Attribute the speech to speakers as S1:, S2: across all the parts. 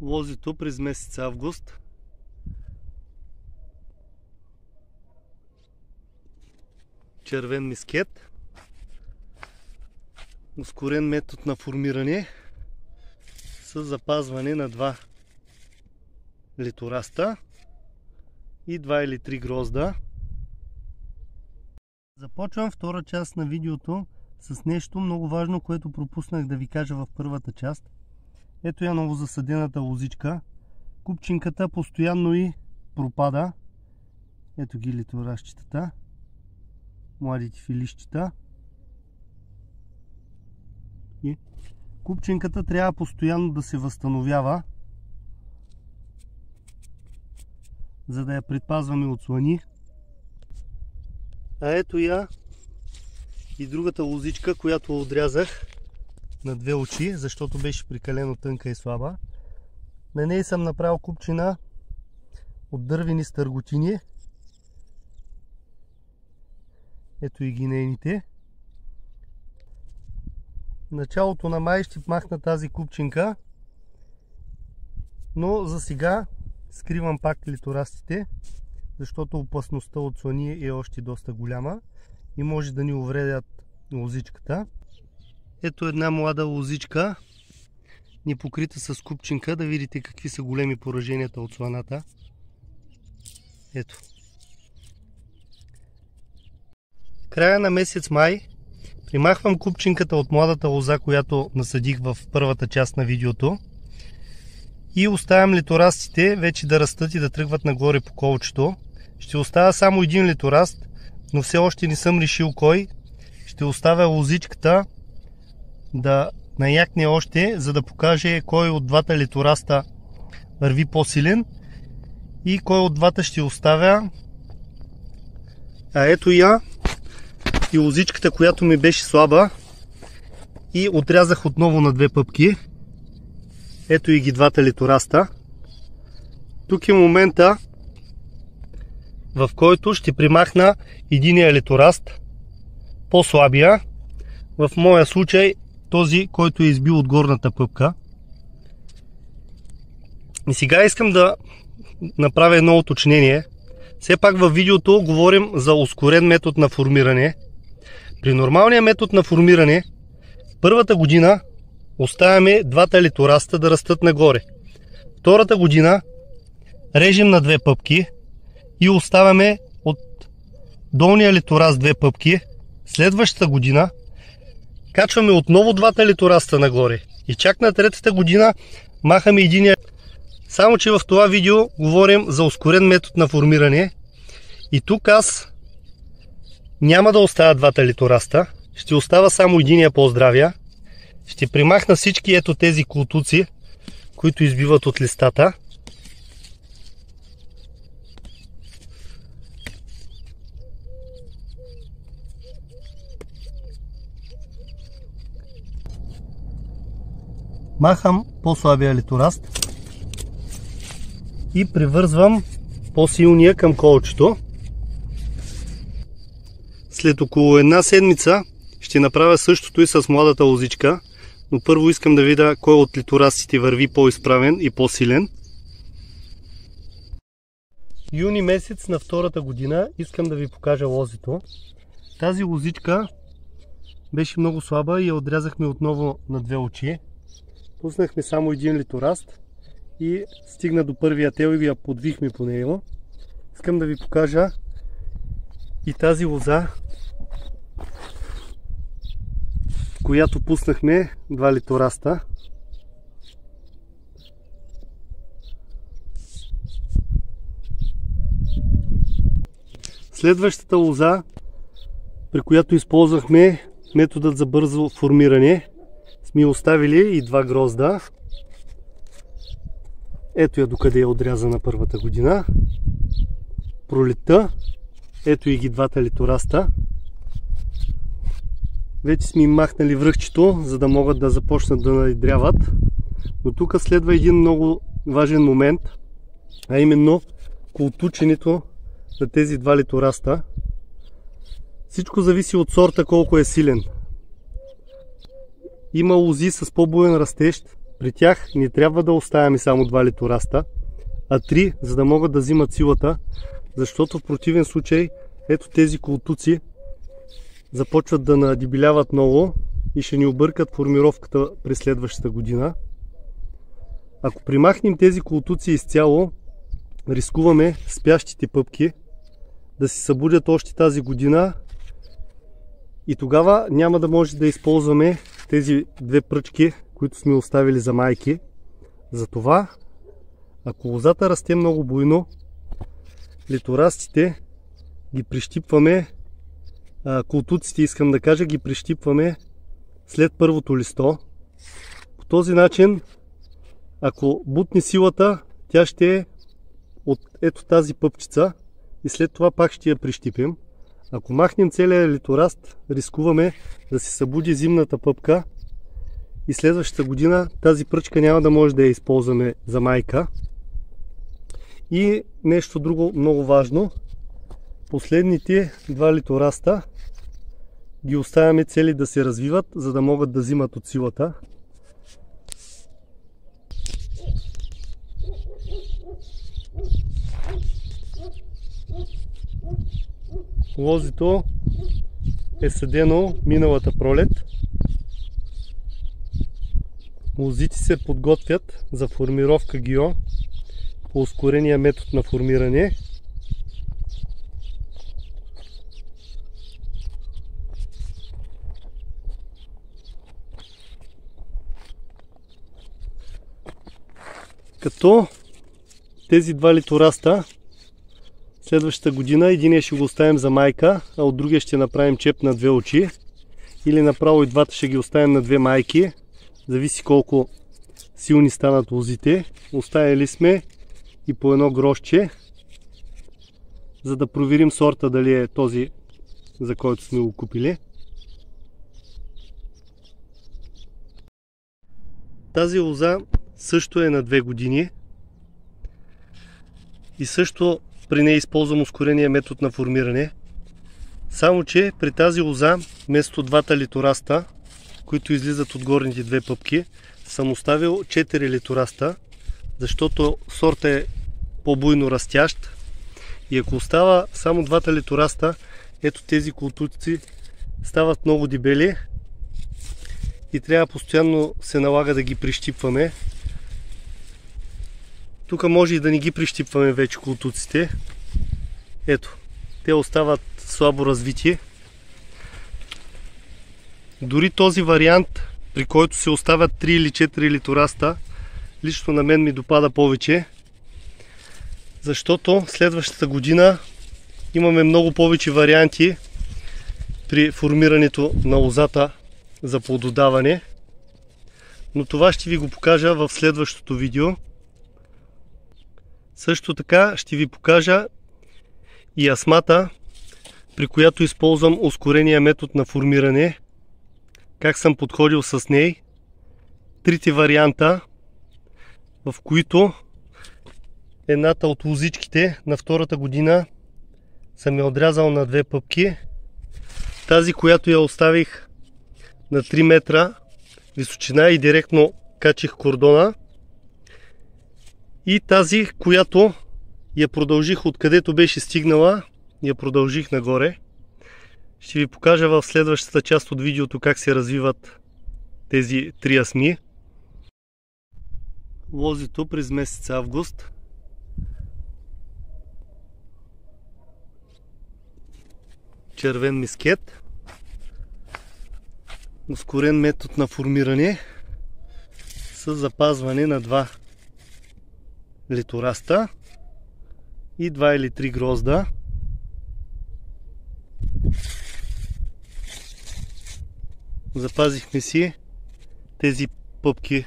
S1: лозито през месец август. Червен мискет. Ускорен метод на формиране с запазване на два литораста и 2 или 3 грозда. Започвам втора част на видеото с нещо много важно, което пропуснах да ви кажа в първата част. Ето я ново засадената лозичка. Купчинката постоянно и пропада. Ето ги литоращчетата. Младите филищата. И купчинката трябва постоянно да се възстановява. За да я предпазваме от слани. А ето я и другата лозичка, която отрязах на две очи, защото беше прикалено тънка и слаба. На нея съм направил купчина от дървени стърготини. Ето и гинейните. Началото на май ще махна тази купчинка, но за сега скривам пак литорастите, защото опасността от слони е още доста голяма и може да ни увредят лозичката. Ето една млада лозичка, непокрита с купчинка, да видите какви са големи пораженията от сланата. Ето. Края на месец май примахвам купчинката от младата лоза, която насъдих в първата част на видеото и оставям литорастите вече да растат и да тръгват нагоре по колчето. Ще оставя само един литораст, но все още не съм решил кой. Ще оставя лозичката да наякне още, за да покаже кой от двата летораста върви по-силен и кой от двата ще оставя. А ето я и лозичката, която ми беше слаба и отрязах отново на две пъпки. Ето и ги двата летораста. Тук е момента, в който ще примахна единия летораст, по-слабия. В моя случай този, който е избил от горната пъпка. И сега искам да направя едно уточнение. Все пак във видеото говорим за ускорен метод на формиране. При нормалния метод на формиране, първата година оставяме двата литораста да растат нагоре. Втората година режем на две пъпки и оставяме от долния литораст две пъпки. Следващата година Качваме отново двата литораста нагоре. И чак на третата година махаме единия. Само, че в това видео говорим за ускорен метод на формиране. И тук аз няма да оставя двата литораста. Ще остава само единия по-здравия. Ще примахна всички ето тези култуци, които избиват от листата. Махам по-слабия литораст и привързвам по-силния към колчето. След около една седмица ще направя същото и с младата лозичка, но първо искам да видя кой от литорастите върви по-изправен и по-силен. Юни месец на втората година искам да ви покажа лозито. Тази лозичка беше много слаба и я отрязахме отново на две очи. Пуснахме само един литораст и стигна до първия тел и я подвихме по него. Искам да ви покажа и тази лоза, която пуснахме два литораста. Следващата лоза, при която използвахме методът за бързо формиране, ми оставили и два грозда. Ето я докъде е отрязана първата година. пролета, Ето и ги двата литораста. Вече сме им махнали връхчето, за да могат да започнат да надряват. Но тук следва един много важен момент, а именно култученето на тези два литораста. Всичко зависи от сорта колко е силен. Има лози с по-буен растеж. При тях не трябва да оставяме само два литораста, а три, за да могат да взимат силата, защото в противен случай ето тези колтуци започват да надебеляват много и ще ни объркат формировката през следващата година. Ако примахнем тези колтуци изцяло, рискуваме спящите пъпки да се събудят още тази година и тогава няма да може да използваме тези две пръчки, които сме оставили за майки. Затова, ако лозата расте много буйно, литорастите ги прищипваме, култуците искам да кажа, ги прищипваме след първото листо. По този начин, ако бутни силата, тя ще е от ето тази пъпчица и след това пак ще я прищипим. Ако махнем целия литораст, рискуваме да се събуди зимната пъпка и следващата година тази пръчка няма да може да я използваме за майка. И нещо друго много важно. Последните два литораста ги оставяме цели да се развиват, за да могат да взимат от силата. Лозито е съдено миналата пролет. Лозите се подготвят за формировка ГИО по ускорения метод на формиране. Като тези два литораста Следващата година единия ще го оставим за майка, а от другия ще направим чеп на две очи. Или направо и двата ще ги оставим на две майки. Зависи колко силни станат лозите. Оставили сме и по едно грошче, за да проверим сорта дали е този, за който сме го купили. Тази лоза също е на две години и също при нея използвам ускорения метод на формиране. Само, че при тази лоза, вместо двата литораста, които излизат от горните две пъпки, съм оставил 4 литораста, защото сорт е по-буйно растящ. И ако остава само двата литораста, ето тези културци стават много дебели и трябва постоянно се налага да ги прищипваме, тук може и да не ги прищипваме вече култуците. Ето, те остават слабо развитие. Дори този вариант, при който се оставят 3 или 4 литораста, лично на мен ми допада повече, защото следващата година имаме много повече варианти при формирането на лозата за плододаване. Но това ще ви го покажа в следващото видео. Също така ще ви покажа и асмата, при която използвам ускорения метод на формиране. Как съм подходил с ней. Трите варианта, в които едната от лозичките на втората година съм я отрязал на две пъпки. Тази, която я оставих на 3 метра височина и директно качих кордона и тази, която я продължих откъдето беше стигнала, я продължих нагоре. Ще ви покажа в следващата част от видеото как се развиват тези три асми. Лозито през месец август. Червен мискет. Ускорен метод на формиране с запазване на два литораста и 2 или 3 грозда. Запазихме си тези пъпки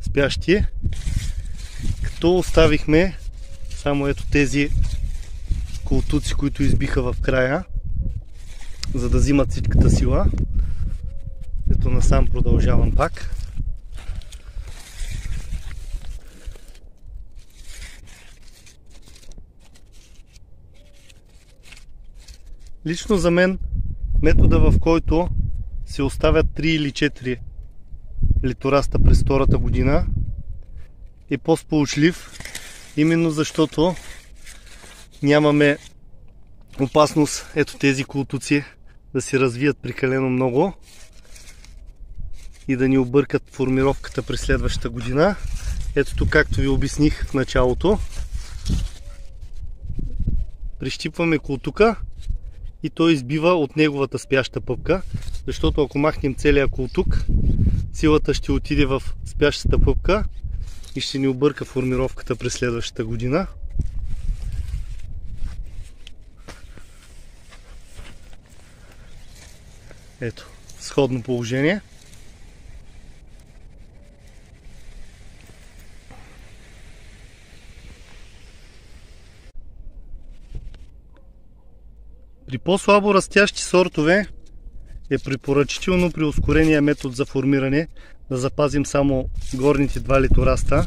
S1: спящи, като оставихме само ето тези култуци, които избиха в края, за да взимат всичката сила. Ето насам продължавам пак. Лично за мен метода в който се оставят 3 или 4 литораста през втората година е по-сполучлив, именно защото нямаме опасност ето тези култуци да се развият прекалено много и да ни объркат формировката през следващата година. Ето тук, както ви обясних в началото, прищипваме култука, и той избива от неговата спяща пъпка, защото ако махнем целия култук, силата ще отиде в спящата пъпка и ще ни обърка формировката през следващата година. Ето, сходно положение. При по-слабо растящи сортове е препоръчително при ускорения метод за формиране да запазим само горните два литораста.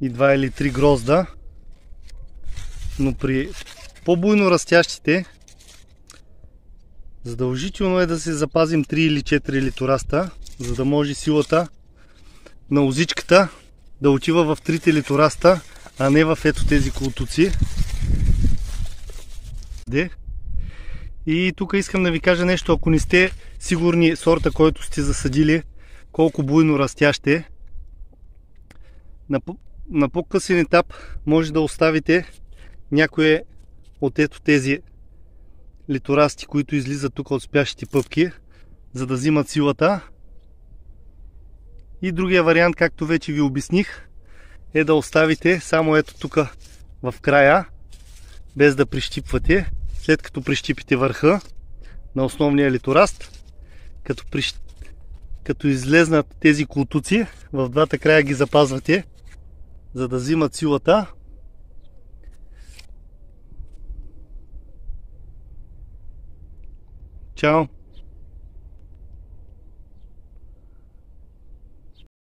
S1: И два или три грозда. Но при по-буйно растящите задължително е да се запазим 3 или 4 литораста, за да може силата на узичката да отива в трите литораста а не в ето тези култуци. И тук искам да ви кажа нещо, ако не сте сигурни сорта, който сте засадили, колко буйно растяще, на, на по-късен етап може да оставите някое от ето тези литорасти, които излизат тук от спящите пъпки, за да взимат силата. И другия вариант, както вече ви обясних, е да оставите само ето тук в края, без да прищипвате. След като прищипите върха на основния литораст, като, прищ... като излезнат тези култуци, в двата края ги запазвате, за да взимат силата Чао!